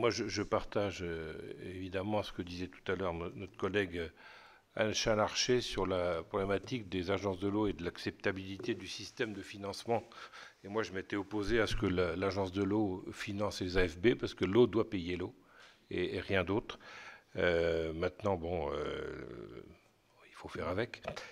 moi, je, partage euh, évidemment ce que disait tout à l'heure notre collègue euh, Anne Archer sur la problématique des agences de l'eau et de l'acceptabilité du système de financement. Et moi, je m'étais opposé à ce que l'agence de l'eau finance les AFB parce que l'eau doit payer l'eau et, rien d'autre. Euh, maintenant, bon, il faut faire avec.